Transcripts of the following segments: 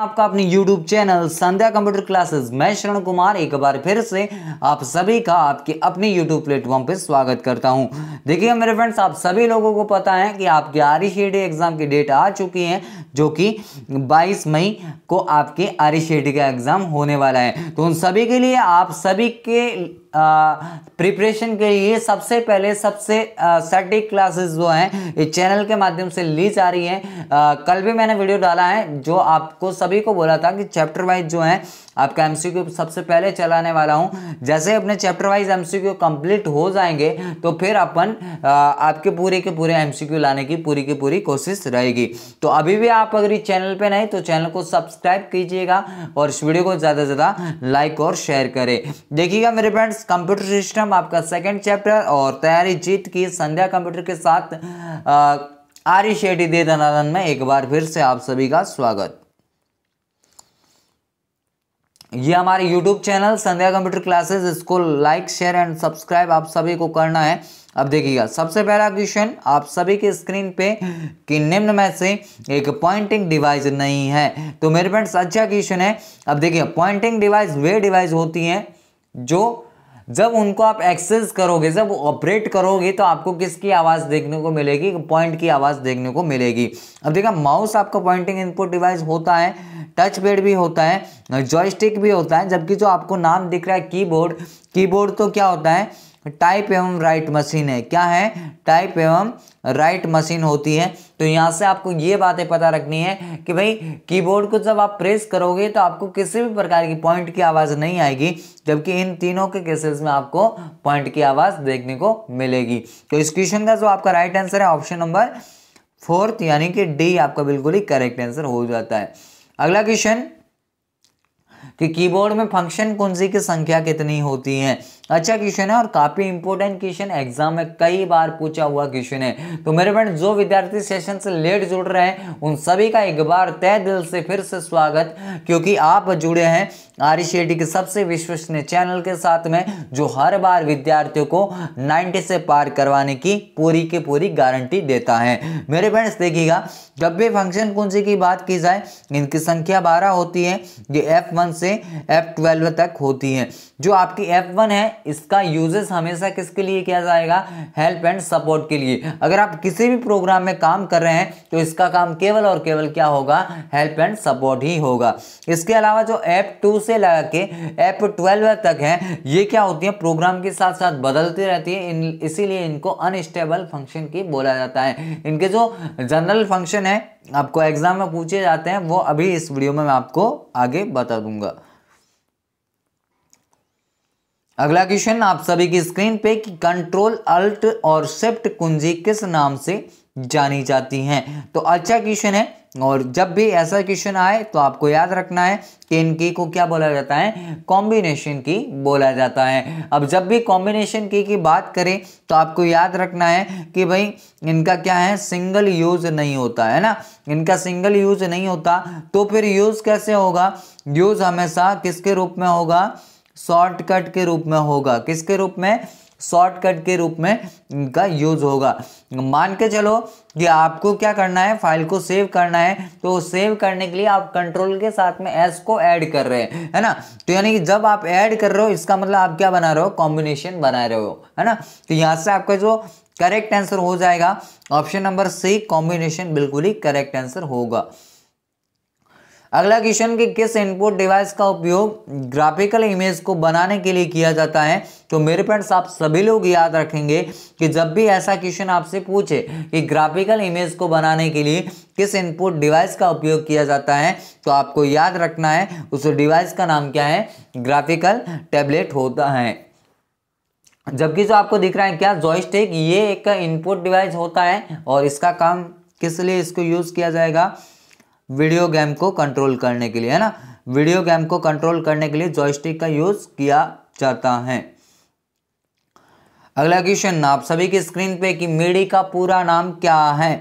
आपका अपने YouTube channel Sandhya computer classes मैं शरण कुमार एक बार फिर से आप सभी का आपके अपने YouTube प्लेटफॉर्म पर स्वागत करता हूं देखिए मेरे फ्रेंड्स आप सभी लोगों को पता है कि आपके आर ई एग्ज़ाम की डेट आ चुकी है जो कि 22 मई को आपके आर ई का एग्ज़ाम होने वाला है तो उन सभी के लिए आप सभी के प्रिपरेशन के लिए सबसे पहले सबसे सटीक क्लासेस जो हैं इस चैनल के माध्यम से ली जा रही हैं कल भी मैंने वीडियो डाला है जो आपको सभी को बोला था कि चैप्टर वाइज जो है आपका एमसीक्यू सबसे पहले चलाने वाला हूँ जैसे अपने चैप्टर वाइज एमसीक्यू कंप्लीट हो जाएंगे तो फिर अपन आपके पूरे के पूरे एमसीक्यू लाने की पूरी की पूरी कोशिश रहेगी तो अभी भी आप अगर इस चैनल पर नहीं तो चैनल को सब्सक्राइब कीजिएगा और इस वीडियो को ज़्यादा से ज़्यादा लाइक और शेयर करें देखिएगा मेरे फ्रेंड्स कंप्यूटर सिस्टम आपका सेकेंड चैप्टर और तैयारी जीत की संध्या कंप्यूटर के साथ आ, आर्य दे में एक बार फिर से आप सभी का स्वागत ये हमारे YouTube channel Sandhya computer classes इसको लाइक शेयर एंड सब्सक्राइब आप सभी को करना है अब देखिएगा सबसे पहला क्वेश्चन आप सभी के स्क्रीन पे कि निम्न में से एक पॉइंटिंग डिवाइस नहीं है तो मेरे फ्रेंड्स अच्छा क्वेश्चन है अब देखिए पॉइंटिंग डिवाइस वे डिवाइस होती हैं जो जब उनको आप एक्सेस करोगे जब ऑपरेट करोगे तो आपको किसकी आवाज़ देखने को मिलेगी पॉइंट की आवाज़ देखने को मिलेगी अब देखा माउस आपका पॉइंटिंग इनपुट डिवाइस होता है टच पेड भी होता है जॉयस्टिक भी होता है जबकि जो आपको नाम दिख रहा है कीबोर्ड कीबोर्ड तो क्या होता है टाइप एवं राइट मशीन है क्या है टाइप एवं राइट मशीन होती है तो यहाँ से आपको ये बातें पता रखनी है कि भाई कीबोर्ड को जब आप प्रेस करोगे तो आपको किसी भी प्रकार की पॉइंट की आवाज़ नहीं आएगी जबकि इन तीनों के केसेस में आपको पॉइंट की आवाज़ देखने को मिलेगी तो इस क्वेश्चन का जो आपका राइट आंसर है ऑप्शन नंबर फोर्थ यानी कि डी आपका बिल्कुल ही करेक्ट आंसर हो जाता है अगला क्वेश्चन कि कीबोर्ड में फंक्शन कुंजी की संख्या कितनी होती है अच्छा क्वेश्चन है और काफ़ी इंपॉर्टेंट क्वेश्चन एग्जाम में कई बार पूछा हुआ क्वेश्चन है तो मेरे फ्रेंड जो विद्यार्थी सेशन से लेट जुड़ रहे हैं उन सभी का एक बार तय दिल से फिर से स्वागत क्योंकि आप जुड़े हैं आरिशेटी के सबसे विश्वसनीय चैनल के साथ में जो हर बार विद्यार्थियों को 90 से पार करवाने की पूरी की पूरी गारंटी देता है मेरे फ्रेंड्स देखिएगा जब भी फंक्शन कुंजी की बात की जाए इनकी संख्या बारह होती है ये एफ वन से एफ ट्वेल्व तक होती है जो आपकी F1 है इसका यूजेस हमेशा किसके लिए किया जाएगा हेल्प एंड सपोर्ट के लिए अगर आप किसी भी प्रोग्राम में काम कर रहे हैं तो इसका काम केवल और केवल क्या होगा हेल्प एंड सपोर्ट ही होगा इसके अलावा जो एप टू से लगा के एप ट्वेल्व तक है ये क्या होती है प्रोग्राम के साथ साथ बदलती रहती है इन इसीलिए इनको अनस्टेबल फंक्शन की बोला जाता है इनके जो जनरल फंक्शन है आपको एग्जाम में पूछे जाते हैं वो अभी इस वीडियो में मैं आपको आगे बता दूंगा अगला क्वेश्चन आप सभी की स्क्रीन पे कि कंट्रोल अल्ट और शिफ्ट कुंजी किस नाम से जानी जाती हैं तो अच्छा क्वेश्चन है और जब भी ऐसा क्वेश्चन आए तो आपको याद रखना है कि इनकी को क्या बोला जाता है कॉम्बिनेशन की बोला जाता है अब जब भी कॉम्बिनेशन की की बात करें तो आपको याद रखना है कि भाई इनका क्या है सिंगल यूज़ नहीं होता है ना इनका सिंगल यूज़ नहीं होता तो फिर यूज़ कैसे होगा यूज़ हमेशा किसके रूप में होगा शॉर्टकट के रूप में होगा किसके रूप में शॉर्टकट के रूप में इनका यूज़ होगा मान के चलो कि आपको क्या करना है फाइल को सेव करना है तो सेव करने के लिए आप कंट्रोल के साथ में एस को ऐड कर रहे हैं है ना तो यानी कि जब आप ऐड कर रहे हो इसका मतलब आप क्या बना रहे हो कॉम्बिनेशन बना रहे हो है ना तो यहाँ से आपका जो करेक्ट आंसर हो जाएगा ऑप्शन नंबर सी कॉम्बिनेशन बिल्कुल ही करेक्ट आंसर होगा अगला क्वेश्चन कि किस इनपुट डिवाइस का उपयोग ग्राफिकल इमेज को बनाने के लिए किया जाता है तो मेरे फ्रेंड्स आप सभी लोग याद रखेंगे कि जब भी ऐसा क्वेश्चन आपसे पूछे कि ग्राफिकल इमेज को बनाने के लिए किस इनपुट डिवाइस का उपयोग किया जाता है तो आपको याद रखना है उस डिवाइस का नाम क्या है ग्राफिकल टैबलेट होता है जबकि जो आपको दिख रहा है क्या जॉयस्टिक ये एक इनपुट डिवाइस होता है और इसका काम किस लिए इसको यूज़ किया जाएगा वीडियो गेम को कंट्रोल करने के लिए है ना वीडियो गेम को कंट्रोल करने के लिए जॉयस्टिक का यूज़ किया जाता है अगला क्वेश्चन आप सभी की स्क्रीन पे कि मीडी का पूरा नाम क्या है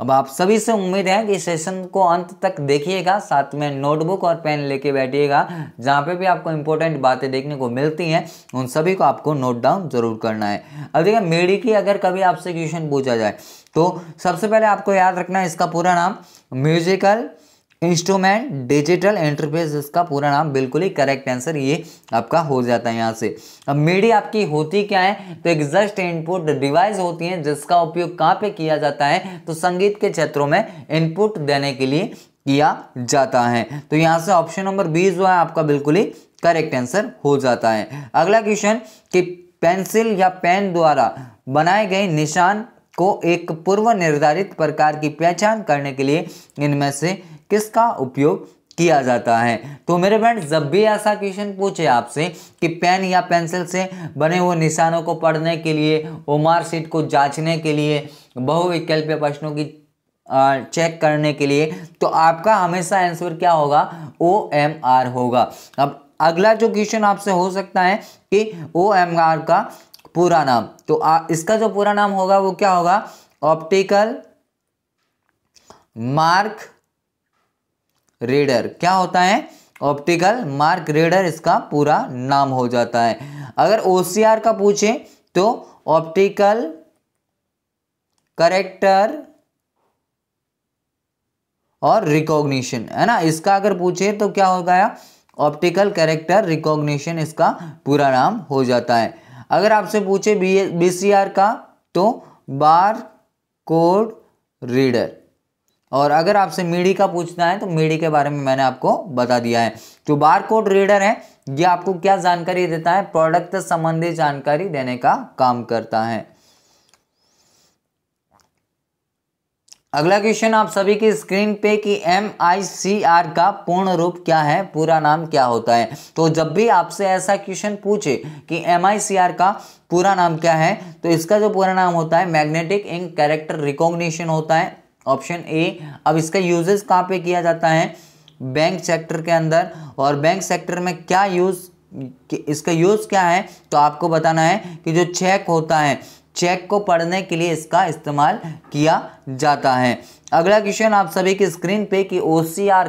अब आप सभी से उम्मीद है कि सेशन को अंत तक देखिएगा साथ में नोटबुक और पेन लेके बैठिएगा जहाँ पे भी आपको इंपॉर्टेंट बातें देखने को मिलती हैं उन सभी को आपको नोट डाउन जरूर करना है अब देखिए मेडी की अगर कभी आपसे क्वेश्चन पूछा जाए तो सबसे पहले आपको याद रखना है इसका पूरा नाम म्यूजिकल इंस्ट्रूमेंट डिजिटल इंटरफेस इसका पूरा नाम बिल्कुल ही करेक्ट आंसर ये आपका हो जाता है यहाँ से अब मीडिया आपकी होती क्या है तो एक जस्ट इनपुट डिवाइस होती है जिसका उपयोग कहाँ पे किया जाता है तो संगीत के क्षेत्रों में इनपुट देने के लिए किया जाता है तो यहाँ से ऑप्शन नंबर बी जो है आपका बिल्कुल ही करेक्ट आंसर हो जाता है अगला क्वेश्चन कि पेंसिल या पेन द्वारा बनाए गए निशान को एक पूर्व निर्धारित प्रकार की पहचान करने के लिए इनमें से किसका उपयोग किया जाता है तो मेरे फ्रेंड जब भी ऐसा क्वेश्चन पूछे आपसे कि पेन या पेंसिल से बने हुए निशानों को पढ़ने के लिए ओमार सीट को जांचने के लिए बहुविकल्पीय प्रश्नों की चेक करने के लिए तो आपका हमेशा आंसर क्या होगा ओ एम आर होगा अब अगला जो क्वेश्चन आपसे हो सकता है कि ओ एम आर का पूरा नाम तो आ, इसका जो पूरा नाम होगा वो क्या होगा ऑप्टिकल मार्क रीडर क्या होता है ऑप्टिकल मार्क रीडर इसका पूरा नाम हो जाता है अगर ओ का पूछे तो ऑप्टिकल करेक्टर और रिकॉग्निशन है ना इसका अगर पूछे तो क्या हो गया ऑप्टिकल करेक्टर रिकॉग्निशन इसका पूरा नाम हो जाता है अगर आपसे पूछे बी बी सी आर का तो बार कोड रीडर और अगर आपसे मीडी का पूछना है तो मीडी के बारे में मैंने आपको बता दिया है जो बार कोड रीडर है ये आपको क्या जानकारी देता है प्रोडक्ट संबंधी जानकारी देने का काम करता है अगला क्वेश्चन आप सभी की स्क्रीन पे कि एम आई सी आर का पूर्ण रूप क्या है पूरा नाम क्या होता है तो जब भी आपसे ऐसा क्वेश्चन पूछे कि एम आई सी आर का पूरा नाम क्या है तो इसका जो पूरा नाम होता है मैग्नेटिक इंक कैरेक्टर रिकॉग्निशन होता है ऑप्शन ए अब इसका यूजेस कहाँ पे किया जाता है बैंक सेक्टर के अंदर और बैंक सेक्टर में क्या यूज़ इसका यूज़ क्या है तो आपको बताना है कि जो चेक होता है चेक को पढ़ने के लिए इसका इस्तेमाल किया जाता है अगला क्वेश्चन आप सभी की स्क्रीन पे कि ओ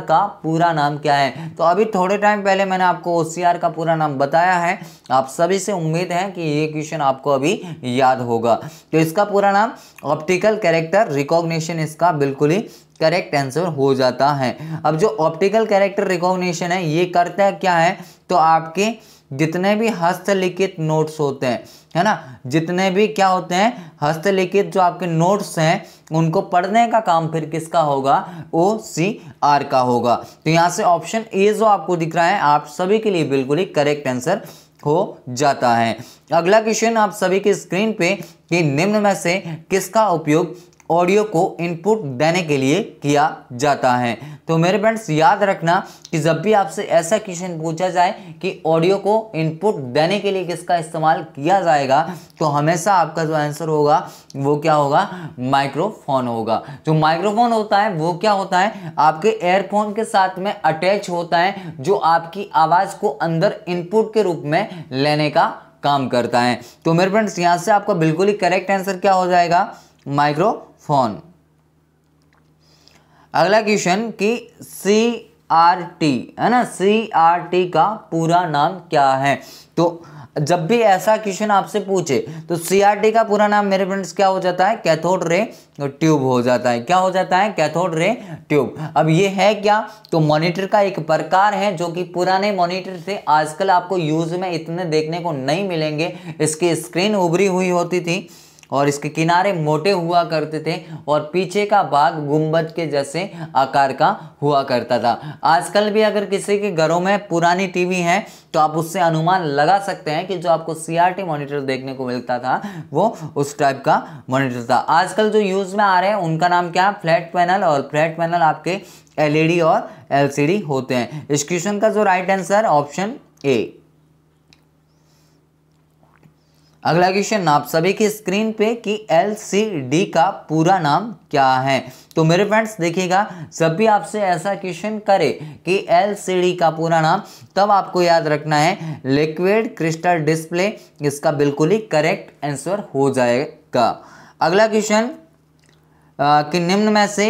का पूरा नाम क्या है तो अभी थोड़े टाइम पहले मैंने आपको ओ का पूरा नाम बताया है आप सभी से उम्मीद है कि ये क्वेश्चन आपको अभी याद होगा तो इसका पूरा नाम ऑप्टिकल कैरेक्टर रिकॉग्निशन इसका बिल्कुल ही करेक्ट आंसर हो जाता है अब जो ऑप्टिकल कैरेक्टर रिकॉग्निशन है ये करता है क्या है तो आपके जितने भी हस्तलिखित नोट्स होते हैं है ना जितने भी क्या होते हैं हस्तलिखित जो आपके नोट्स हैं उनको पढ़ने का काम फिर किसका होगा ओ सी आर का होगा तो यहाँ से ऑप्शन ए जो आपको दिख रहा है आप सभी के लिए बिल्कुल ही करेक्ट आंसर हो जाता है अगला क्वेश्चन आप सभी के स्क्रीन पे कि निम्न में से किसका उपयोग ऑडियो को इनपुट देने के लिए किया जाता है तो मेरे फ्रेंड्स याद रखना कि जब भी आपसे ऐसा क्वेश्चन पूछा जाए कि ऑडियो को इनपुट देने के लिए किसका इस्तेमाल किया जाएगा तो हमेशा आपका जो आंसर होगा वो क्या होगा माइक्रोफोन होगा जो माइक्रोफोन होता है वो क्या होता है आपके एयरफोन के साथ में अटैच होता है जो आपकी आवाज़ को अंदर इनपुट के रूप में लेने का काम करता है तो मेरे फ्रेंड्स यहाँ से आपका बिल्कुल ही करेक्ट आंसर क्या हो जाएगा माइक्रो फोन अगला क्वेश्चन कि सी आर टी है ना सी आर टी का पूरा नाम क्या है तो जब भी ऐसा क्वेश्चन आपसे पूछे तो टी का पूरा नाम मेरे फ्रेंड्स क्या हो जाता है कैथोड रे ट्यूब हो जाता है क्या हो जाता है कैथोड रे ट्यूब अब ये है क्या तो मॉनिटर का एक प्रकार है जो कि पुराने मॉनिटर से आजकल आपको यूज में इतने देखने को नहीं मिलेंगे इसकी स्क्रीन उभरी हुई होती थी और इसके किनारे मोटे हुआ करते थे और पीछे का भाग गुंबद के जैसे आकार का हुआ करता था आजकल भी अगर किसी के घरों में पुरानी टीवी है तो आप उससे अनुमान लगा सकते हैं कि जो आपको सीआरटी मॉनिटर देखने को मिलता था वो उस टाइप का मॉनिटर था आजकल जो यूज़ में आ रहे हैं उनका नाम क्या है फ्लैट पैनल और फ्लैट पैनल आपके एलईडी e और एलसीडी होते हैं इस क्वेश्चन का जो राइट आंसर ऑप्शन ए अगला क्वेश्चन आप सभी की स्क्रीन पे कि एलसीडी का पूरा नाम क्या है तो मेरे फ्रेंड्स देखिएगा जब भी आपसे ऐसा क्वेश्चन करे कि एलसीडी का पूरा नाम तब आपको याद रखना है लिक्विड क्रिस्टल डिस्प्ले इसका बिल्कुल ही करेक्ट आंसर हो जाएगा अगला क्वेश्चन कि निम्न में से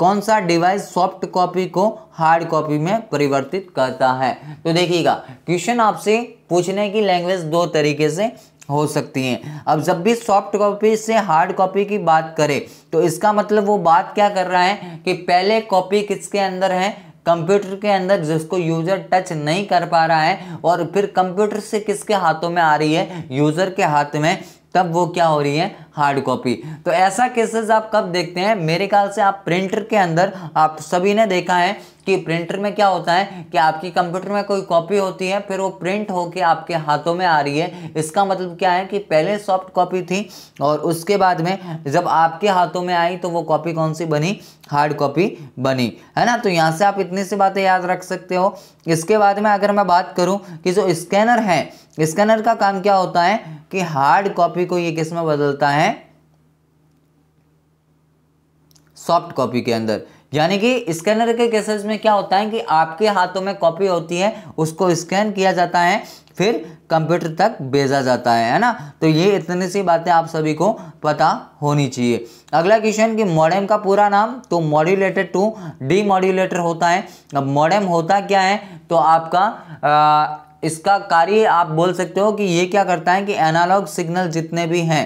कौन सा डिवाइस सॉफ्ट कॉपी को हार्ड कॉपी में परिवर्तित करता है तो देखिएगा क्वेश्चन आपसे पूछने की लैंग्वेज दो तरीके से हो सकती हैं अब जब भी सॉफ्ट कॉपी से हार्ड कॉपी की बात करें तो इसका मतलब वो बात क्या कर रहा है कि पहले कॉपी किसके अंदर है कंप्यूटर के अंदर जिसको यूज़र टच नहीं कर पा रहा है और फिर कंप्यूटर से किसके हाथों में आ रही है यूज़र के हाथ में तब वो क्या हो रही है हार्ड कॉपी तो ऐसा केसेस आप कब देखते हैं मेरे ख्याल से आप प्रिंटर के अंदर आप सभी ने देखा है कि प्रिंटर में क्या होता है कि आपकी कंप्यूटर में कोई कॉपी होती है फिर वो प्रिंट होके आपके हाथों में आ रही है इसका मतलब क्या है कि पहले सॉफ्ट कॉपी थी और उसके बाद में जब आपके हाथों में आई तो वो कॉपी कौन सी बनी हार्ड कॉपी बनी है ना तो यहाँ से आप इतनी सी बातें याद रख सकते हो इसके बाद में अगर मैं बात करूँ कि जो स्कैनर है स्कैनर का काम क्या होता है कि हार्ड कॉपी को ये किस में बदलता है सॉफ्ट कॉपी के अंदर यानी कि स्कैनर के केसेस में क्या होता है कि आपके हाथों में कॉपी होती है उसको स्कैन किया जाता है फिर कंप्यूटर तक भेजा जाता है है ना तो ये इतनी सी बातें आप सभी को पता होनी चाहिए अगला क्वेश्चन कि मॉडेम का पूरा नाम तो मॉड्यूलेटर टू डी मॉड्यूलेटर होता है अब मॉडेम होता क्या है तो आपका आ, इसका कार्य आप बोल सकते हो कि ये क्या करता है कि एनालॉग सिग्नल जितने भी हैं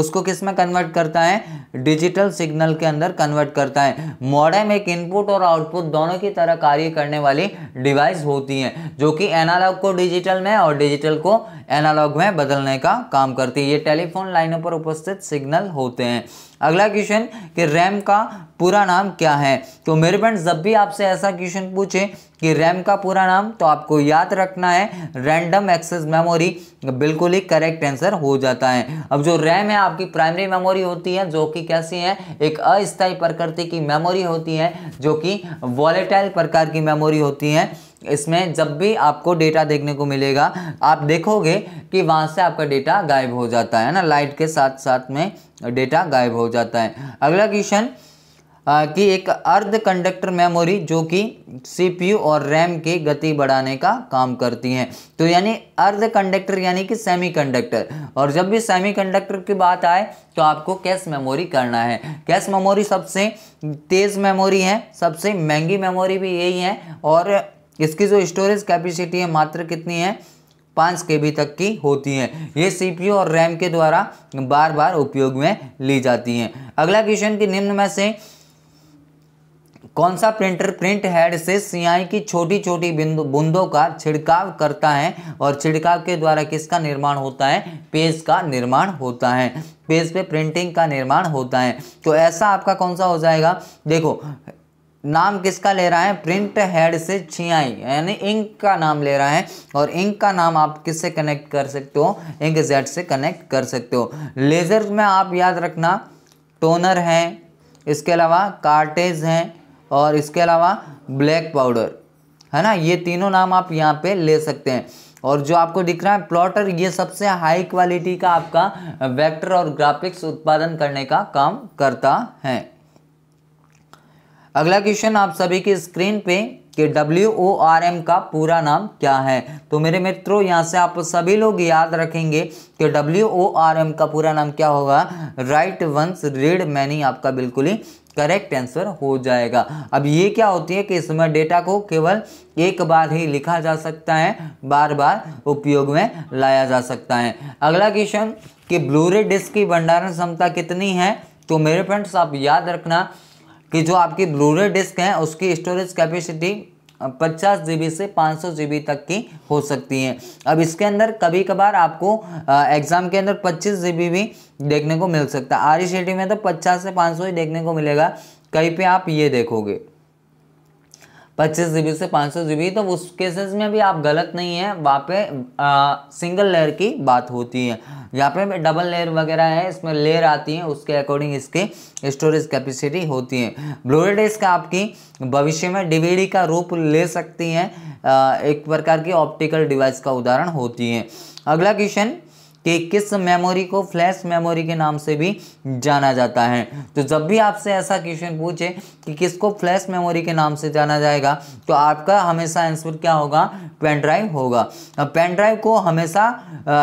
उसको किस में कन्वर्ट करता है डिजिटल सिग्नल के अंदर कन्वर्ट करता है मॉडम एक इनपुट और आउटपुट दोनों की तरह कार्य करने वाली डिवाइस होती है जो कि एनालॉग को डिजिटल में और डिजिटल को एनालॉग में बदलने का काम करती है ये टेलीफोन लाइनों पर उपस्थित सिग्नल होते हैं अगला क्वेश्चन कि रैम का पूरा नाम क्या है तो मेरे फ्रेंड जब भी आपसे ऐसा क्वेश्चन पूछे कि रैम का पूरा नाम तो आपको याद रखना है रैंडम एक्सेस मेमोरी बिल्कुल ही करेक्ट आंसर हो जाता है अब जो रैम है आपकी प्राइमरी मेमोरी होती है जो कि कैसी है एक अस्थायी प्रकृति की मेमोरी होती है जो कि वॉलेटाइल प्रकार की मेमोरी होती है इसमें जब भी आपको डेटा देखने को मिलेगा आप देखोगे कि वहाँ से आपका डेटा गायब हो जाता है ना लाइट के साथ साथ में डेटा गायब हो जाता है अगला क्वेश्चन कि एक अर्ध कंडक्टर मेमोरी जो कि सीपीयू और रैम की गति बढ़ाने का काम करती हैं तो यानी अर्ध कंडक्टर यानी कि सेमी और जब भी सेमी कंडक्टर की बात आए तो आपको कैश मेमोरी करना है कैश मेमोरी सबसे तेज़ मेमोरी है सबसे महंगी मेमोरी भी यही है और इसकी जो स्टोरेज कैपेसिटी है मात्र कितनी है पाँच के बी तक की होती हैं ये सीपीयू और रैम के द्वारा बार बार उपयोग में ली जाती हैं अगला क्वेश्चन कि निम्न में से कौन सा प्रिंटर प्रिंट हेड से सियाई की छोटी छोटी बिंदु बूंदों का छिड़काव करता है और छिड़काव के द्वारा किसका निर्माण होता है पेज का निर्माण होता है पेज पे प्रिंटिंग का निर्माण होता है तो ऐसा आपका कौन सा हो जाएगा देखो नाम किसका ले रहा है प्रिंट हेड से छियाई यानी इंक का नाम ले रहा है और इंक का नाम आप किससे कनेक्ट कर सकते हो इंक जेड से कनेक्ट कर सकते हो लेज़र में आप याद रखना टोनर है इसके अलावा कार्टेज हैं और इसके अलावा ब्लैक पाउडर है ना ये तीनों नाम आप यहाँ पे ले सकते हैं और जो आपको दिख रहा है प्लॉटर ये सबसे हाई क्वालिटी का आपका वेक्टर और ग्राफिक्स उत्पादन करने का काम करता है अगला क्वेश्चन आप सभी की स्क्रीन पे कि डब्ल्यू ओ आर एम का पूरा नाम क्या है तो मेरे मित्रों यहाँ से आप सभी लोग याद रखेंगे कि डब्ल्यू ओ आर एम का पूरा नाम क्या होगा राइट वंस रीड मैनी आपका बिल्कुल ही करेक्ट आंसर हो जाएगा अब ये क्या होती है कि इसमें डेटा को केवल एक बार ही लिखा जा सकता है बार बार उपयोग में लाया जा सकता है अगला क्वेश्चन कि ब्लूरे डिस्क की भंडारण क्षमता कितनी है तो मेरे फ्रेंड्स आप याद रखना कि जो आपकी ब्लूरे डिस्क है उसकी स्टोरेज कैपेसिटी पचास जी से पाँच सौ जी तक की हो सकती है अब इसके अंदर कभी कभार आपको एग्ज़ाम के अंदर पच्चीस जी भी देखने को मिल सकता है आर में तो पचास से पाँच ही देखने को मिलेगा कहीं पे आप ये देखोगे पच्चीस जी से पाँच सौ तो उस केसेस में भी आप गलत नहीं है वहाँ पे आ, सिंगल लेयर की बात होती है यहाँ पे डबल लेयर वगैरह है इसमें लेयर आती है उसके अकॉर्डिंग इसके स्टोरेज कैपेसिटी होती है ब्लूरे का आपकी भविष्य में डीवीडी का रूप ले सकती हैं एक प्रकार की ऑप्टिकल डिवाइस का उदाहरण होती है अगला क्वेश्चन कि किस मेमोरी को फ्लैश मेमोरी के नाम से भी जाना जाता है तो जब भी आपसे ऐसा क्वेश्चन पूछे कि किसको फ्लैश मेमोरी के नाम से जाना जाएगा तो आपका हमेशा आंसर क्या होगा पेन ड्राइव होगा अब पेन ड्राइव को हमेशा आ,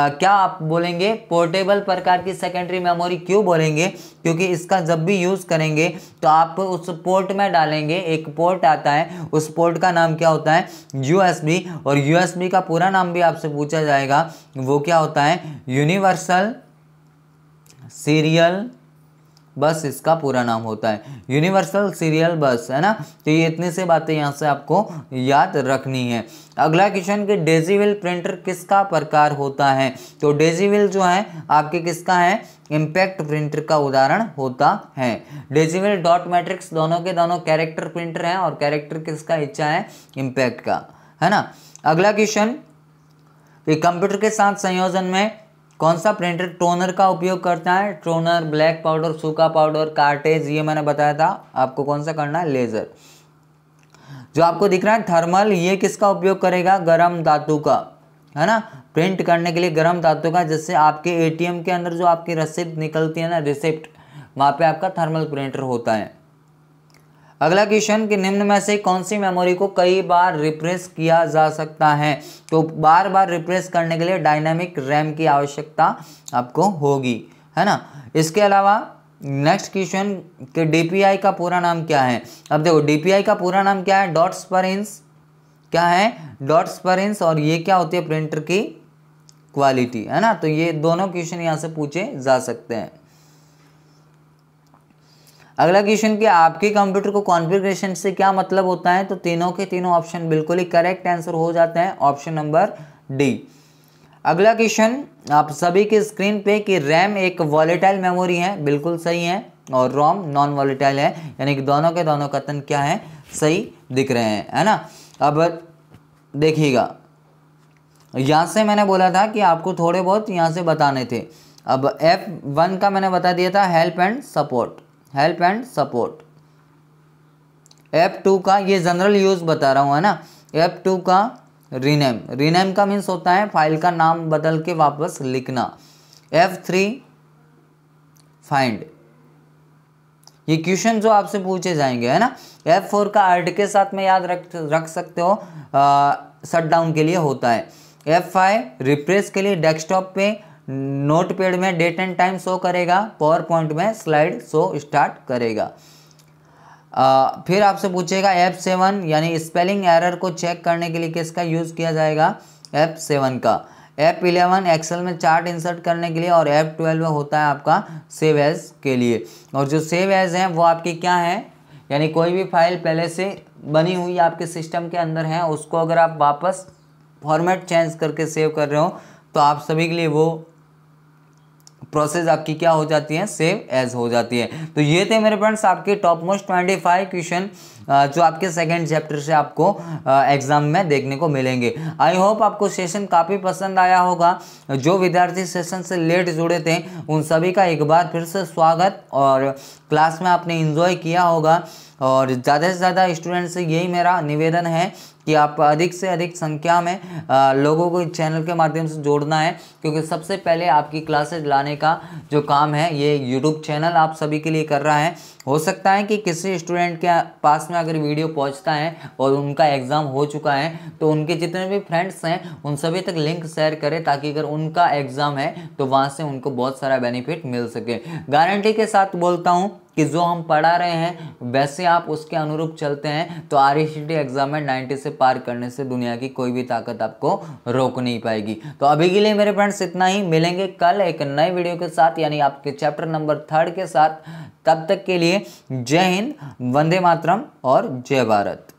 क्या आप बोलेंगे पोर्टेबल प्रकार की सेकेंडरी मेमोरी क्यों बोलेंगे क्योंकि इसका जब भी यूज़ करेंगे तो आप उस पोर्ट में डालेंगे एक पोर्ट आता है उस पोर्ट का नाम क्या होता है यूएसबी और यूएसबी का पूरा नाम भी आपसे पूछा जाएगा वो क्या होता है यूनिवर्सल सीरियल बस इसका पूरा नाम होता है यूनिवर्सल सीरियल बस है ना तो ये इतनी सी बातें यहाँ से आपको याद रखनी है अगला क्वेश्चन कि डेजीविल प्रिंटर किसका प्रकार होता है तो डेजीविल जो है आपके किसका है इम्पैक्ट प्रिंटर का उदाहरण होता है डेजीविल डॉट मैट्रिक्स दोनों के दोनों कैरेक्टर प्रिंटर हैं और कैरेक्टर किसका इच्छा है इम्पैक्ट का है ना अगला क्वेश्चन कंप्यूटर के साथ संयोजन में कौन सा प्रिंटर टोनर का उपयोग करता है टोनर ब्लैक पाउडर सूखा पाउडर कार्टेज ये मैंने बताया था आपको कौन सा करना है लेज़र जो आपको दिख रहा है थर्मल ये किसका उपयोग करेगा गर्म धातु का है ना प्रिंट करने के लिए गर्म धातु का जिससे आपके एटीएम के अंदर जो आपकी रसीद निकलती है ना रिसिप्ट वहाँ पे आपका थर्मल प्रिंटर होता है अगला क्वेश्चन कि निम्न में से कौन सी मेमोरी को कई बार रिप्रेस किया जा सकता है तो बार बार रिप्रेस करने के लिए डायनामिक रैम की आवश्यकता आपको होगी है ना इसके अलावा नेक्स्ट क्वेश्चन के डीपीआई का पूरा नाम क्या है अब देखो डीपीआई का पूरा नाम क्या है डॉट्स पर इंस क्या है डॉट्स पर इंस और ये क्या होती है प्रिंटर की क्वालिटी है ना तो ये दोनों क्वेश्चन यहाँ से पूछे जा सकते हैं अगला क्वेश्चन कि आपके कंप्यूटर को कॉन्फ़िगरेशन से क्या मतलब होता है तो तीनों के तीनों ऑप्शन बिल्कुल ही करेक्ट आंसर हो जाते हैं ऑप्शन नंबर डी अगला क्वेश्चन आप सभी के स्क्रीन पे कि रैम एक वॉलेटाइल मेमोरी है बिल्कुल सही है और रोम नॉन वॉलेटाइल है यानी कि दोनों के दोनों कथन क्या है सही दिख रहे हैं है ना अब देखिएगा यहाँ से मैंने बोला था कि आपको थोड़े बहुत यहाँ से बताने थे अब एफ वन का मैंने बता दिया था help and support help and support F two का ये जनरल यूज़ बता रहा हूँ है ना एप टू का रीनेम रीनेम का मीन्स होता है फाइल का नाम बदल के वापस लिखना एफ थ्री फाइंड ये क्वेश्चन जो आपसे पूछे जाएंगे है ना एफ फोर का आर्ट के साथ में याद रख रख सकते हो शट डाउन के लिए होता है एफ फाइव रिप्रेस के लिए डेस्कटॉप पे नोट पेड में डेट एंड टाइम शो करेगा पावर पॉइंट में स्लाइड शो स्टार्ट करेगा आ, फिर आपसे पूछेगा एप सेवन यानी स्पेलिंग एरर को चेक करने के लिए किसका यूज़ किया जाएगा एप सेवन का एप इलेवन एक्सेल में चार्ट इंसर्ट करने के लिए और एप ट्वेल्व में होता है आपका सेव एज के लिए और जो सेव एज हैं वो आपकी क्या है यानी कोई भी फाइल पहले से बनी हुई आपके सिस्टम के अंदर है उसको अगर आप वापस फॉर्मेट चेंज करके सेव कर रहे हो तो आप सभी के लिए वो प्रोसेस आपकी क्या हो जाती है सेव एज हो जाती है तो ये थे मेरे फ्रेंड्स आपके top most twenty five question जो आपके सेकंड चैप्टर से आपको एग्जाम में देखने को मिलेंगे आई होप आपको सेशन काफ़ी पसंद आया होगा जो विद्यार्थी सेशन से लेट जुड़े थे उन सभी का एक बार फिर से स्वागत और क्लास में आपने इन्जॉय किया होगा और ज़्यादा से ज़्यादा स्टूडेंट से यही मेरा निवेदन है कि आप अधिक से अधिक संख्या में लोगों को चैनल के माध्यम से जोड़ना है क्योंकि सबसे पहले आपकी क्लासेज लाने का जो काम है ये यूट्यूब चैनल आप सभी के लिए कर रहा है हो सकता है कि किसी स्टूडेंट के पास में अगर वीडियो पहुंचता है और उनका एग्ज़ाम हो चुका है तो उनके जितने भी फ्रेंड्स हैं उन सभी तक लिंक शेयर करें ताकि अगर उनका एग्ज़ाम है तो वहाँ से उनको बहुत सारा बेनिफिट मिल सके गारंटी के साथ बोलता हूँ कि जो हम पढ़ा रहे हैं वैसे आप उसके अनुरूप चलते हैं तो आर एग्ज़ाम e में नाइन्टी से पार करने से दुनिया की कोई भी ताकत आपको रोक नहीं पाएगी तो अभी के लिए मेरे फ्रेंड्स इतना ही मिलेंगे कल एक नए वीडियो के साथ यानी आपके चैप्टर नंबर थर्ड के साथ तब तक के लिए जय हिंद वंदे मातरम और जय भारत